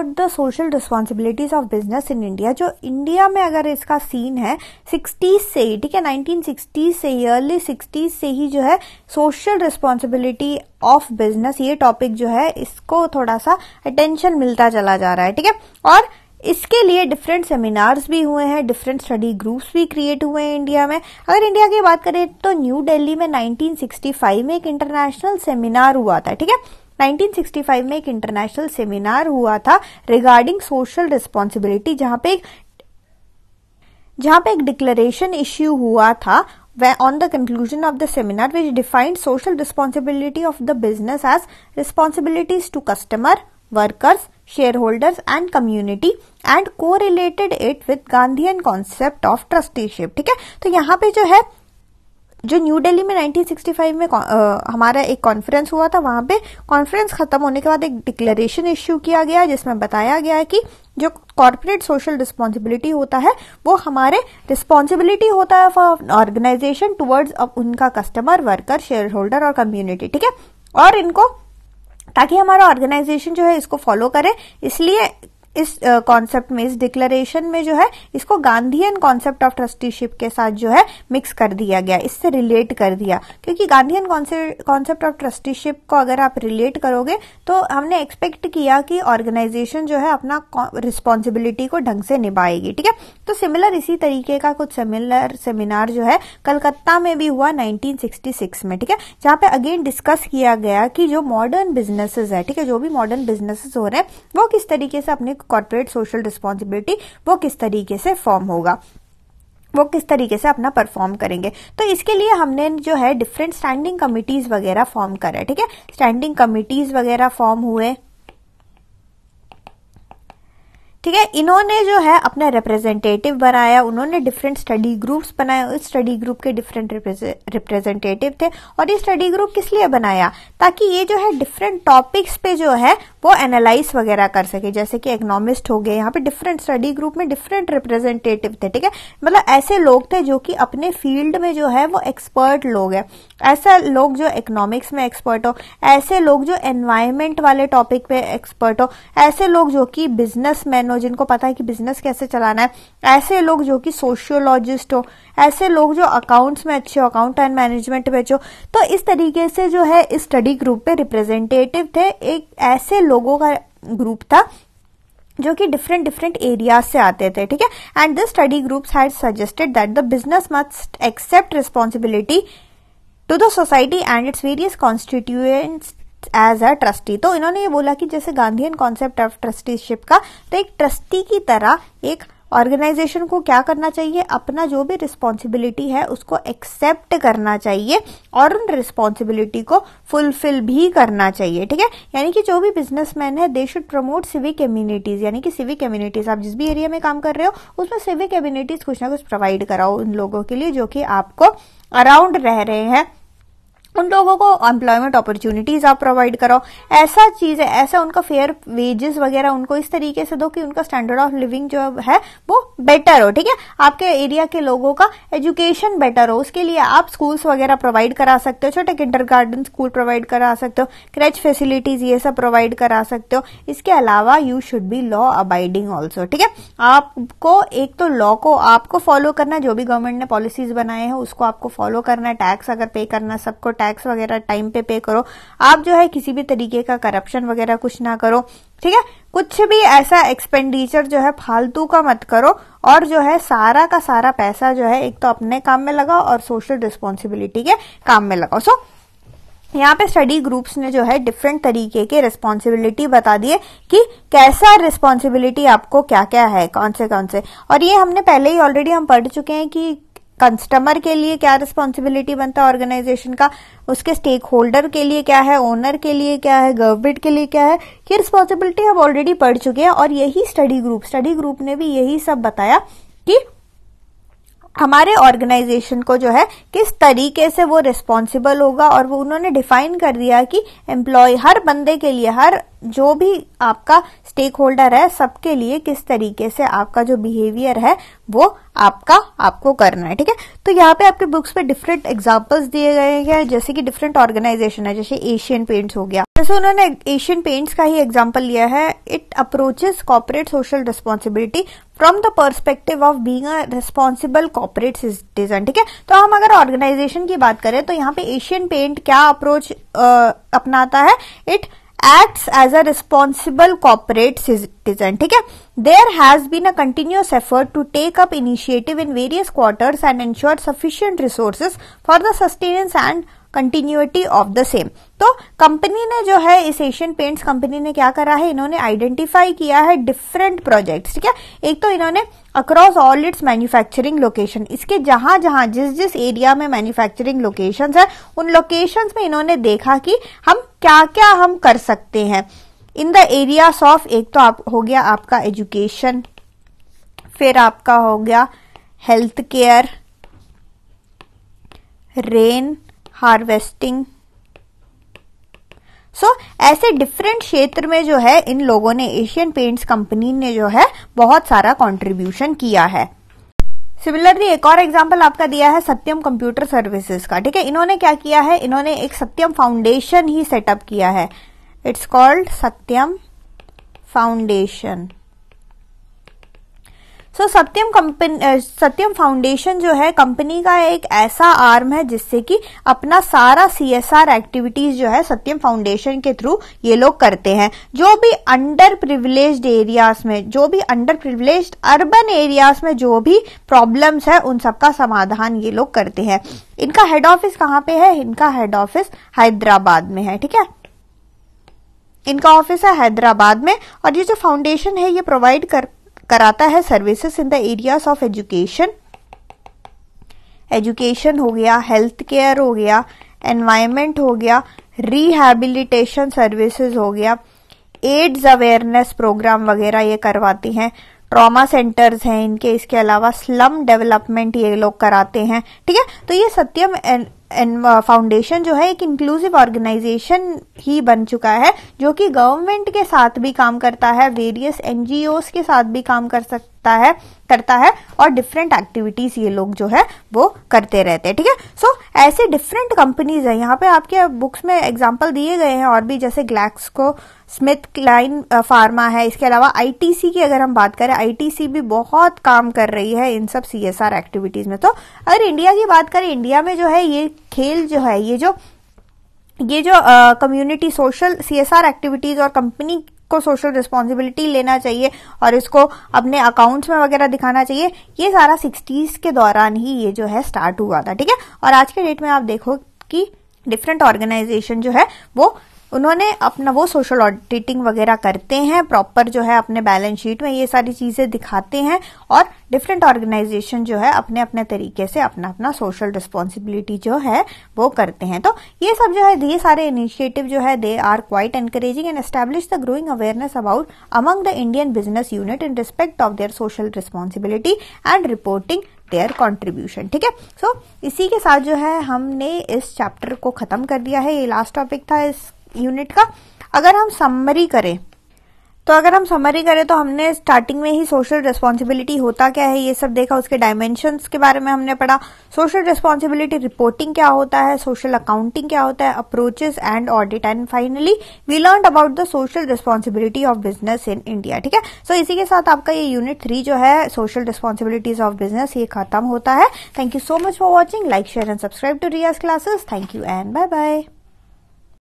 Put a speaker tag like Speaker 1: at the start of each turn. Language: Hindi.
Speaker 1: about the social responsibilities of business in India जो इंडिया में अगर इसका सीन है सिक्सटीज से ही ठीक है नाइनटीन सिक्सटीज से ही अर्ली सिक्सटीज से ही जो है सोशल रिस्पॉन्सिबिलिटी ऑफ बिजनेस ये टॉपिक जो है इसको थोड़ा सा अटेंशन मिलता चला जा रहा है ठीक है और इसके लिए डिफरेंट सेमिनार्स भी हुए हैं डिफरेंट स्टडी ग्रुप्स भी क्रिएट हुए हैं इंडिया में अगर इंडिया की बात करें तो न्यू दिल्ली में 1965 में एक इंटरनेशनल सेमिनार हुआ था ठीक है 1965 में एक इंटरनेशनल सेमिनार हुआ था रिगार्डिंग सोशल रिस्पॉन्सिबिलिटी जहां पे जहां पे एक डिक्लेरेशन इश्यू हुआ था way on the conclusion of the seminar which defined social responsibility of the business as responsibilities to customer workers shareholders and community and को related it with Gandhi and concept of trusteeship ठीक है तो यहाँ पे जो है जो न्यू दिल्ली में 1965 में आ, हमारा एक कॉन्फ्रेंस हुआ था वहां पे कॉन्फ्रेंस खत्म होने के बाद एक डिक्लेरेशन इश्यू किया गया जिसमें बताया गया है कि जो कॉरपोरेट सोशल रिस्पॉन्सिबिलिटी होता है वो हमारे रिस्पॉन्सिबिलिटी होता है फॉर ऑर्गेनाइजेशन टुवर्ड्स उनका कस्टमर वर्कर शेयर होल्डर और कम्युनिटी ठीक है और इनको ताकि हमारा ऑर्गेनाइजेशन जो है इसको फॉलो करे इसलिए इस कॉन्सेप्ट में इस डिक्लेरेशन में जो है इसको गांधीयन कॉन्सेप्ट ऑफ ट्रस्टीशिप के साथ जो है मिक्स कर दिया गया इससे रिलेट कर दिया क्योंकि गांधीयन कॉन्सेप्ट ऑफ ट्रस्टीशिप को अगर आप रिलेट करोगे तो हमने एक्सपेक्ट किया कि ऑर्गेनाइजेशन जो है अपना रिस्पॉन्सिबिलिटी को ढंग से निभाएगी ठीक है तो सिमिलर इसी तरीके का कुछ सिमिलर सेमिनार जो है कलकत्ता में भी हुआ नाइनटीन में ठीक है जहां पर अगेन डिस्कस किया गया कि जो मॉडर्न बिजनेसेस है ठीक है जो भी मॉडर्न बिजनेसेस हो रहे हैं वो किस तरीके से अपने कॉर्पोरेट सोशल रिस्पॉन्सिबिलिटी वो किस तरीके से फॉर्म होगा वो किस तरीके से अपना परफॉर्म करेंगे तो इसके लिए हमने जो है डिफरेंट स्टैंडिंग कमिटीज वगैरह फॉर्म करा ठीक है स्टैंडिंग कमिटीज वगैरह फॉर्म हुए ठीक है इन्होंने जो है अपना रिप्रेजेंटेटिव बनाया उन्होंने डिफरेंट स्टडी ग्रुप्स बनाए उस स्टडी ग्रुप के डिफरेंट रिप्रेजेंटेटिव थे और ये स्टडी ग्रुप किस लिए बनाया ताकि ये जो है डिफरेंट टॉपिक्स पे जो है वो एनालाइज वगैरह कर सके जैसे कि इकोनॉमिस्ट हो गए यहाँ पे डिफरेंट स्टडी ग्रुप में डिफरेंट रिप्रेजेंटेटिव थे ठीक है मतलब ऐसे लोग थे जो कि अपने फील्ड में जो है वो एक्सपर्ट लोग हैं ऐसा लोग जो इकोनॉमिक्स में एक्सपर्ट हो ऐसे लोग जो एनवायरमेंट वाले टॉपिक पे एक्सपर्ट हो ऐसे लोग जो कि बिजनेस हो जिनको पता है कि बिजनेस कैसे चलाना है ऐसे लोग जो कि सोशियोलॉजिस्ट हो ऐसे लोग जो अकाउंट्स में अच्छे हो अकाउंट एंड मैनेजमेंट में अच्छे हो तो इस तरीके से जो है इस स्टडी ग्रुप पे रिप्रेजेंटेटिव थे एक ऐसे लोगों का ग्रुप था जो कि डिफरेंट डिफरेंट एरिया से आते थे ठीक है and this study groups had suggested that the business must accept responsibility to the society and its various constituents as a trustee तो इन्होंने ये बोला कि जैसे गांधीन कॉन्सेप्ट ऑफ ट्रस्टीशिप का तो एक ट्रस्टी की तरह एक ऑर्गेनाइजेशन को क्या करना चाहिए अपना जो भी रिस्पॉन्सिबिलिटी है उसको एक्सेप्ट करना चाहिए और उन रिस्पॉन्सिबिलिटी को फुलफिल भी करना चाहिए ठीक है यानी कि जो भी बिजनेसमैन है they should promote civic communities यानी कि सिविक कम्युनिटीज आप जिस भी एरिया में काम कर रहे हो उसमें सिविक कम्युनिटीज कुछ ना कुछ प्रोवाइड कराओ उन लोगों के लिए जो कि आपको अराउंड रह रहे हैं उन लोगों को एम्प्लॉयमेंट अपॉर्चुनिटीज आप प्रोवाइड कराओ ऐसा चीज है ऐसा उनका फेयर वेजेस वगैरह उनको इस तरीके से दो कि उनका स्टैंडर्ड ऑफ लिविंग जो है वो बेटर हो ठीक है आपके एरिया के लोगों का एजुकेशन बेटर हो उसके लिए आप स्कूल्स वगैरह प्रोवाइड करा सकते हो छोटे किंडर गार्डन स्कूल प्रोवाइड करा सकते हो क्रेच फैसिलिटीज ये सब प्रोवाइड करा सकते हो इसके अलावा you should be law abiding also ठीक है आपको एक तो लॉ को आपको फॉलो करना जो भी गवर्नमेंट ने पॉलिसीज बनाए हैं उसको आपको फॉलो करना टैक्स अगर पे करना सबको टैक्स वगैरह टाइम पे पे करो आप जो है किसी भी तरीके का करप्शन वगैरह कुछ ना करो ठीक है कुछ भी ऐसा एक्सपेंडिचर जो है फालतू का मत करो और जो है सारा का सारा पैसा जो है एक तो अपने काम में लगाओ और सोशल रिस्पॉन्सिबिलिटी के काम में लगाओ सो यहाँ पे स्टडी ग्रुप्स ने जो है डिफरेंट तरीके के रिस्पॉन्सिबिलिटी बता दिए कि कैसा रिस्पॉन्सिबिलिटी आपको क्या क्या है कौन से कौन से और ये हमने पहले ही ऑलरेडी हम पढ़ चुके हैं कि कस्टमर के लिए क्या रिस्पॉन्सिबिलिटी बनता है ऑर्गेनाइजेशन का उसके स्टेक होल्डर के लिए क्या है ओनर के लिए क्या है गवर्नमेंट के लिए क्या है ये रिस्पॉन्सिबिलिटी हम ऑलरेडी पढ़ चुके हैं और यही स्टडी ग्रुप स्टडी ग्रुप ने भी यही सब बताया कि हमारे ऑर्गेनाइजेशन को जो है किस तरीके से वो रिस्पॉन्सिबल होगा और वो उन्होंने डिफाइन कर दिया कि एम्प्लॉय हर बंदे के लिए हर जो भी आपका स्टेक होल्डर है सबके लिए किस तरीके से आपका जो बिहेवियर है वो आपका आपको करना है ठीक है तो यहाँ पे आपके बुक्स पे डिफरेंट एग्जाम्पल्स दिए गए हैं जैसे कि डिफरेंट ऑर्गेनाइजेशन है जैसे एशियन पेंट्स हो गया जैसे उन्होंने एशियन पेंट्स का ही एग्जाम्पल लिया है it approaches corporate social responsibility from the perspective of being responsible corporate citizen ठीक है तो हम अगर ऑर्गेनाइजेशन की बात करें तो यहाँ पे एशियन पेंट क्या अप्रोच uh, अपनाता है it act as a responsible corporate citizen ठीक है there has been a continuous effort to take up initiative in various quarter and ensure sufficient resources for the sustenance and continuity of the same तो कंपनी ने जो है इस एशियन पेंट्स कंपनी ने क्या करा है इन्होंने आइडेंटिफाई किया है डिफरेंट प्रोजेक्ट्स ठीक है एक तो इन्होंने across all its manufacturing location इसके जहां जहां जिस जिस एरिया में मैन्युफैक्चरिंग लोकेशंस है उन लोकेशंस में इन्होंने देखा कि हम क्या क्या हम कर सकते हैं इन द एरियाज ऑफ एक तो आप हो गया आपका एजुकेशन फिर आपका हो गया health care rain harvesting so so, ऐसे डिफरेंट क्षेत्र में जो है इन लोगों ने एशियन पेंट्स कंपनी ने जो है बहुत सारा कंट्रीब्यूशन किया है सिमिलरली एक और एग्जाम्पल आपका दिया है सत्यम कंप्यूटर सर्विसेज का ठीक है इन्होंने क्या किया है इन्होंने एक सत्यम फाउंडेशन ही सेटअप किया है it's called Satyam foundation so so, Satyam company Satyam foundation जो है कंपनी का एक ऐसा आर्म है जिससे कि अपना सारा सी एक्टिविटीज जो है सत्यम फाउंडेशन के थ्रू ये लोग करते हैं जो भी अंडर प्रिविलेज एरियाज में जो भी अंडर प्रिविलेज अर्बन एरियाज में जो भी प्रॉब्लम्स है उन सबका समाधान ये लोग करते हैं इनका हेड ऑफिस कहाँ पे है इनका हेड ऑफिस हैदराबाद में है ठीक है इनका ऑफिस है हैदराबाद में और ये जो फाउंडेशन है ये प्रोवाइड कर कराता है services in the areas of education education हो गया हेल्थ केयर हो गया एनवायरमेंट हो गया रिहेबिलिटेशन सर्विसेज हो गया एड्स अवेयरनेस प्रोग्राम वगैरह ये करवाती हैं ट्रॉमा सेंटर्स हैं इनके इसके अलावा स्लम डेवलपमेंट ये लोग कराते हैं ठीक है तो ये सत्यम फाउंडेशन जो है एक इंक्लूसिव ऑर्गेनाइजेशन ही बन चुका है जो कि गवर्नमेंट के साथ भी काम करता है वेरियस एनजीओ के साथ भी काम कर सकता है करता है और डिफरेंट एक्टिविटीज ये लोग जो है वो करते रहते हैं ठीक है सो so, ऐसे डिफरेंट कंपनीज है यहाँ पे आपके बुक्स में एग्जाम्पल दिए गए हैं और भी जैसे ग्लैक्स को स्मिथ क्लाइन फार्मा है इसके अलावा आईटीसी की अगर हम बात करें आईटीसी भी बहुत काम कर रही है इन सब सीएसआर एक्टिविटीज में तो अगर इंडिया की बात करें इंडिया में जो है ये खेल जो है ये जो ये जो कम्युनिटी सोशल सीएसआर एक्टिविटीज और कंपनी को सोशल रिस्पॉन्सिबिलिटी लेना चाहिए और इसको अपने अकाउंट्स में वगैरह दिखाना चाहिए ये सारा सिक्सटीज के दौरान ही ये जो है स्टार्ट हुआ था ठीक है और आज के डेट में आप देखो कि डिफरेंट ऑर्गेनाइजेशन जो है वो उन्होंने अपना वो सोशल ऑडिटिंग वगैरह करते हैं प्रॉपर जो है अपने बैलेंस शीट में ये सारी चीजें दिखाते हैं और डिफरेंट ऑर्गेनाइजेशन जो है अपने अपने तरीके से अपना अपना सोशल रिस्पॉन्सिबिलिटी जो है वो करते हैं तो ये सब जो है ये सारे इनिशिएटिव जो है they are quite encouraging and establish the growing awareness about among the Indian business unit in respect of their social responsibility and reporting their contribution ठीक है सो इसी के साथ जो है हमने इस चैप्टर को खत्म कर दिया है ये लास्ट टॉपिक था इस यूनिट का अगर हम समरी करें तो अगर हम समरी करें तो हमने स्टार्टिंग में ही सोशल रिस्पॉन्सिबिलिटी होता क्या है ये सब देखा उसके डायमेंशन के बारे में हमने पढ़ा सोशल रिस्पॉन्सिबिलिटी रिपोर्टिंग क्या होता है सोशल अकाउंटिंग क्या होता है approaches and audit and finally we learn about the social responsibility of business in India ठीक है सो इसी के साथ आपका ये यूनिट थ्री जो है सोशल रिस्पॉन्सिबिलिटीज ऑफ बिजनेस ये खत्म होता है thank you so much for watching like share and subscribe to Riyaz classes thank you and bye bye